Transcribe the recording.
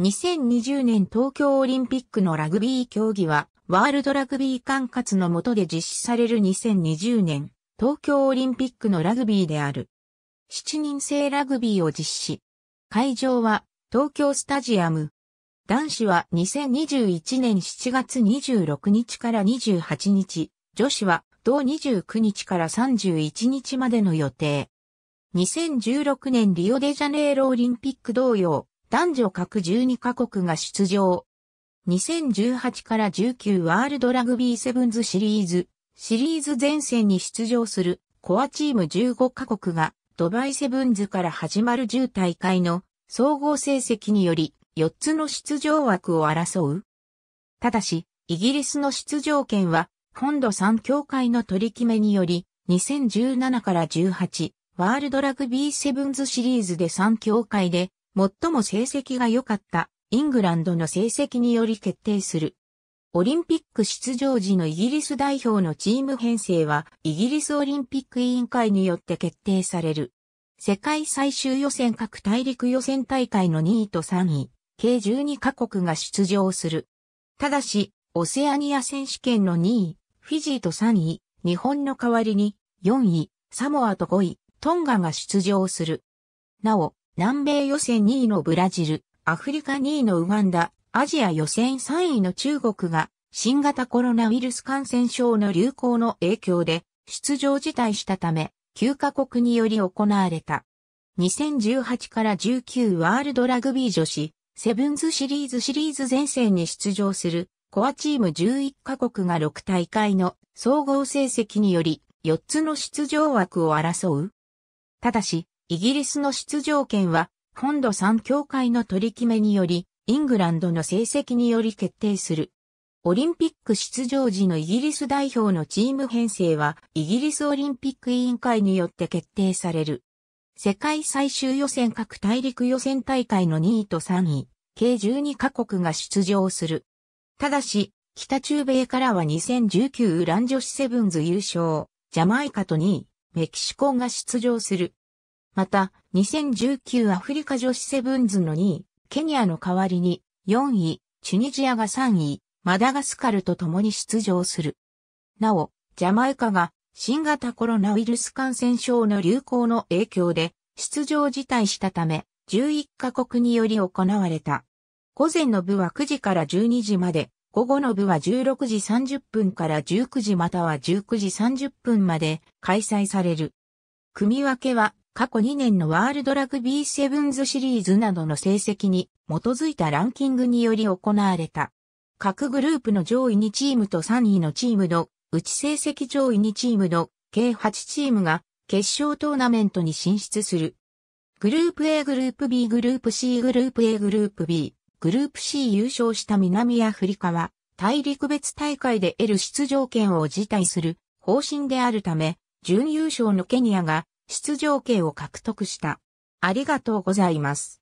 2020年東京オリンピックのラグビー競技は、ワールドラグビー管轄の下で実施される2020年、東京オリンピックのラグビーである。7人制ラグビーを実施。会場は、東京スタジアム。男子は2021年7月26日から28日、女子は同29日から31日までの予定。2016年リオデジャネイロオリンピック同様、男女各12カ国が出場。2018から19ワールドラグビーセブンズシリーズ、シリーズ前線に出場するコアチーム15カ国がドバイセブンズから始まる10大会の総合成績により4つの出場枠を争う。ただし、イギリスの出場権は本土3協会の取り決めにより2017から18ワールドラグビーセブンズシリーズで3協会で最も成績が良かったイングランドの成績により決定する。オリンピック出場時のイギリス代表のチーム編成はイギリスオリンピック委員会によって決定される。世界最終予選各大陸予選大会の2位と3位、計12カ国が出場する。ただし、オセアニア選手権の2位、フィジーと3位、日本の代わりに4位、サモアと5位、トンガが出場する。なお、南米予選2位のブラジル、アフリカ2位のウガンダ、アジア予選3位の中国が、新型コロナウイルス感染症の流行の影響で、出場辞退したため、9カ国により行われた。2018から19ワールドラグビー女子、セブンズシリーズシリーズ前線に出場する、コアチーム11カ国が6大会の総合成績により4つの出場枠を争う。ただし、イギリスの出場権は、本土3協会の取り決めにより、イングランドの成績により決定する。オリンピック出場時のイギリス代表のチーム編成は、イギリスオリンピック委員会によって決定される。世界最終予選各大陸予選大会の2位と3位、計12カ国が出場する。ただし、北中米からは2019ラン女子セブンズ優勝、ジャマイカと2位、メキシコが出場する。また、2019アフリカ女子セブンズの2位、ケニアの代わりに4位、チュニジアが3位、マダガスカルと共に出場する。なお、ジャマイカが新型コロナウイルス感染症の流行の影響で出場辞退したため、11カ国により行われた。午前の部は9時から12時まで、午後の部は16時30分から19時または19時30分まで開催される。組分けは過去2年のワールドラグビーセブンズシリーズなどの成績に基づいたランキングにより行われた。各グループの上位2チームと3位のチームの、うち成績上位2チームの計8チームが決勝トーナメントに進出する。グループ A グループ B グループ C グループ A グループ B グループ C 優勝した南アフリカは大陸別大会で得る出場権を辞退する方針であるため準優勝のケニアが出場権を獲得した。ありがとうございます。